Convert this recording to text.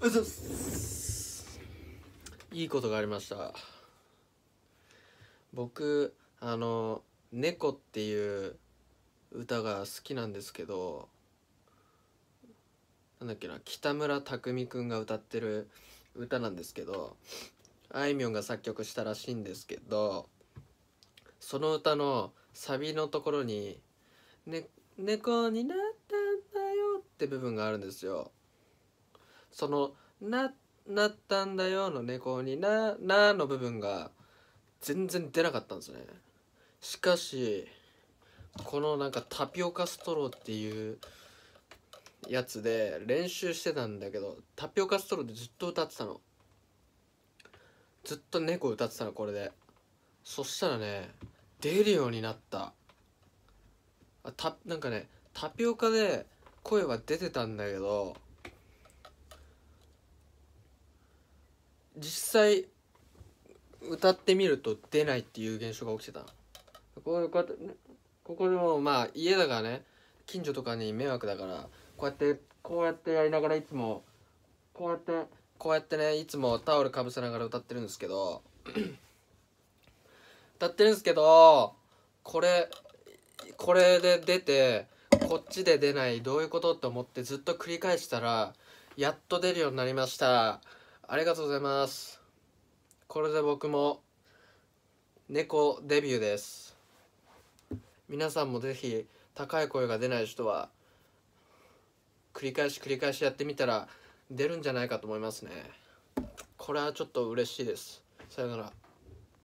うっすいいことがありました僕あの「猫」っていう歌が好きなんですけどなんだっけな北村匠海くんが歌ってる歌なんですけどあいみょんが作曲したらしいんですけどその歌のサビのところに、ね「猫になったんだよ」って部分があるんですよ。その「な」なったんだよの猫にな、なの部分が全然出なかったんですね。しかし、このなんかタピオカストローっていうやつで練習してたんだけど、タピオカストローでずっと歌ってたの。ずっと猫歌ってたの、これで。そしたらね、出るようになった。あた、なんかね、タピオカで声は出てたんだけど、実際歌ってみると出ないっていう現象が起きてたこうこうやって、ね、ここでもまあ家だからね近所とかに迷惑だからこうやってこうやってやりながらいつもこうやってこうやってねいつもタオルかぶせながら歌ってるんですけど 歌ってるんですけどこれこれで出てこっちで出ないどういうことって思ってずっと繰り返したらやっと出るようになりました。ありがとうございます。これで僕も猫デビューです。皆さんもぜひ高い声が出ない人は繰り返し繰り返しやってみたら出るんじゃないかと思いますね。これはちょっと嬉しいです。さよなら。